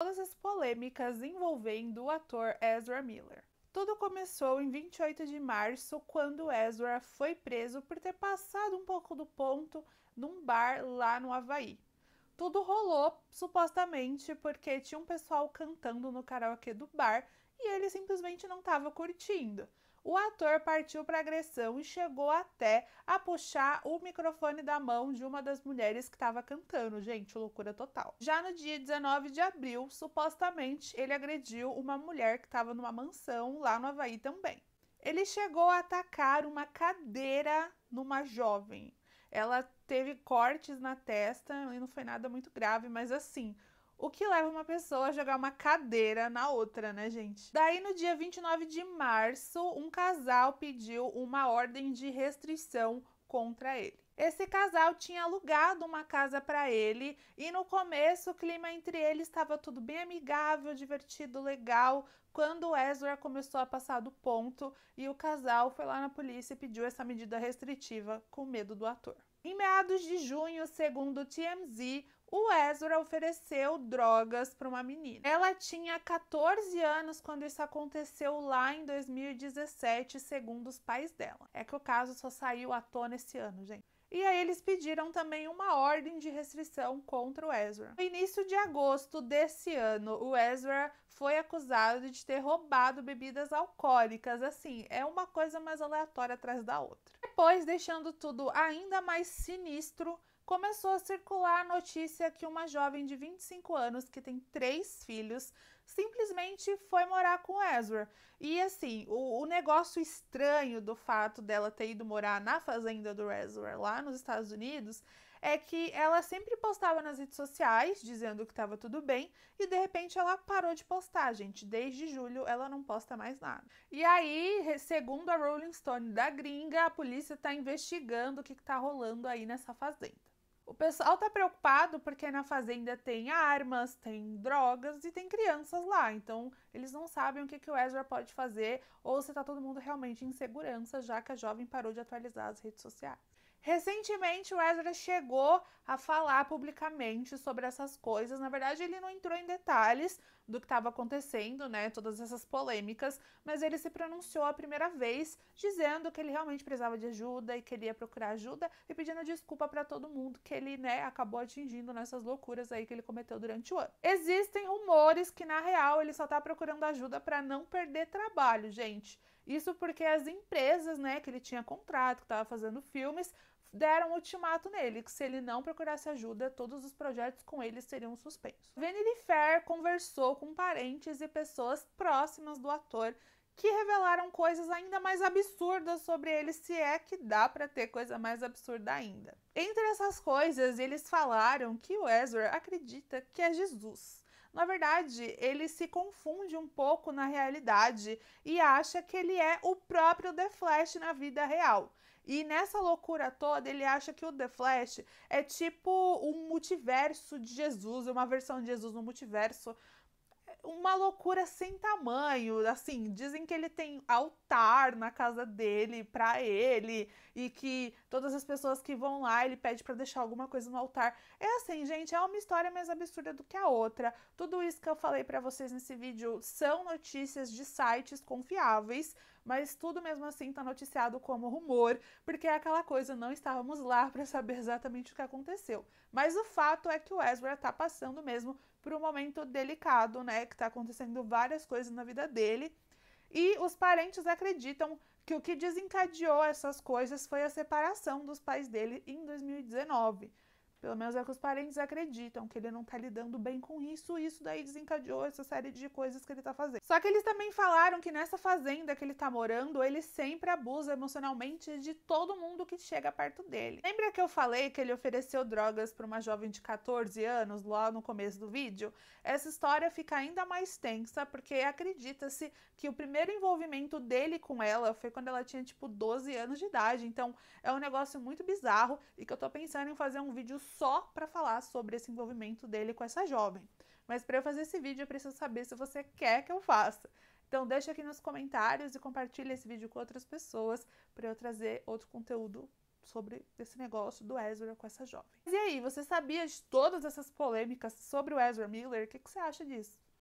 todas as polêmicas envolvendo o ator Ezra Miller. Tudo começou em 28 de março, quando Ezra foi preso por ter passado um pouco do ponto num bar lá no Havaí. Tudo rolou supostamente porque tinha um pessoal cantando no karaokê do bar e ele simplesmente não estava curtindo. O ator partiu para agressão e chegou até a puxar o microfone da mão de uma das mulheres que estava cantando. Gente, loucura total. Já no dia 19 de abril, supostamente ele agrediu uma mulher que estava numa mansão lá no Havaí também. Ele chegou a atacar uma cadeira numa jovem. Ela teve cortes na testa e não foi nada muito grave, mas assim, o que leva uma pessoa a jogar uma cadeira na outra, né, gente? Daí, no dia 29 de março, um casal pediu uma ordem de restrição contra ele. Esse casal tinha alugado uma casa para ele e no começo o clima entre eles estava tudo bem amigável, divertido, legal. Quando Ezra começou a passar do ponto e o casal foi lá na polícia e pediu essa medida restritiva com medo do ator. Em meados de junho, segundo o TMZ, o Ezra ofereceu drogas para uma menina. Ela tinha 14 anos quando isso aconteceu lá em 2017, segundo os pais dela. É que o caso só saiu à tona esse ano, gente. E aí eles pediram também uma ordem de restrição contra o Ezra. No início de agosto desse ano, o Ezra foi acusado de ter roubado bebidas alcoólicas. Assim, é uma coisa mais aleatória atrás da outra. Depois, deixando tudo ainda mais sinistro, começou a circular a notícia que uma jovem de 25 anos, que tem três filhos, simplesmente foi morar com Ezra. E assim, o, o, negócio estranho do fato dela ter ido morar na fazenda do Ezra lá nos Estados Unidos é que ela sempre postava nas redes sociais dizendo que estava tudo bem e de repente ela parou de postar, gente. Desde julho ela não posta mais nada. E aí, segundo a Rolling Stone da gringa, a polícia está investigando o que está rolando aí nessa fazenda. O pessoal tá preocupado porque na fazenda tem armas, tem drogas e tem crianças lá. Então, eles não sabem o que, que o Ezra pode fazer ou se tá todo mundo realmente em segurança, já que a jovem parou de atualizar as redes sociais. Recentemente, o Ezra chegou a falar publicamente sobre essas coisas. Na verdade, ele não entrou em detalhes do que estava acontecendo, né? Todas essas polêmicas, mas ele se pronunciou a primeira vez, dizendo que ele realmente precisava de ajuda e queria procurar ajuda e pedindo desculpa para todo mundo que ele, né, acabou atingindo nessas loucuras aí que ele cometeu durante o ano. Existem rumores que na real ele só está procurando ajuda para não perder trabalho, gente. Isso porque as empresas, né, que ele tinha contrato, que estava fazendo filmes, deram um ultimato nele, que se ele não procurasse ajuda, todos os projetos com ele seriam suspensos. Vanity Fair conversou com parentes e pessoas próximas do ator que revelaram coisas ainda mais absurdas sobre ele, se é que dá para ter coisa mais absurda ainda. Entre essas coisas, eles falaram que o Ezra acredita que é Jesus. Na verdade, ele se confunde um pouco na realidade e acha que ele é o próprio The Flash na vida real. E nessa loucura toda, ele acha que o The Flash é tipo um multiverso de Jesus, uma versão de Jesus no multiverso uma loucura sem tamanho. Assim, dizem que ele tem altar na casa dele para ele e que todas as pessoas que vão lá ele pede para deixar alguma coisa no altar. É assim, gente, é uma história mais absurda do que a outra. Tudo isso que eu falei para vocês nesse vídeo são notícias de sites confiáveis mas tudo mesmo assim está noticiado como rumor, porque é aquela coisa, não estávamos lá para saber exatamente o que aconteceu. Mas o fato é que o Ezra está passando mesmo por um momento delicado, né? Que está acontecendo várias coisas na vida dele. E os parentes acreditam que o que desencadeou essas coisas foi a separação dos pais dele em 2019. Pelo menos é que os parentes acreditam, que ele não tá lidando bem com isso, e isso daí desencadeou essa série de coisas que ele tá fazendo. Só que eles também falaram que nessa fazenda que ele tá morando, ele sempre abusa emocionalmente de todo mundo que chega perto dele. Lembra que eu falei que ele ofereceu drogas para uma jovem de 14 anos lá no começo do vídeo? Essa história fica ainda mais tensa, porque acredita-se que o primeiro envolvimento dele com ela foi quando ela tinha tipo 12 anos de idade. Então é um negócio muito bizarro e que eu tô pensando em fazer um vídeo só para falar sobre esse envolvimento dele com essa jovem. Mas para eu fazer esse vídeo, eu preciso saber se você quer que eu faça. Então deixa aqui nos comentários e compartilha esse vídeo com outras pessoas para eu trazer outro conteúdo sobre esse negócio do Ezra com essa jovem. E aí, você sabia de todas essas polêmicas sobre o Ezra Miller? O que, que você acha disso?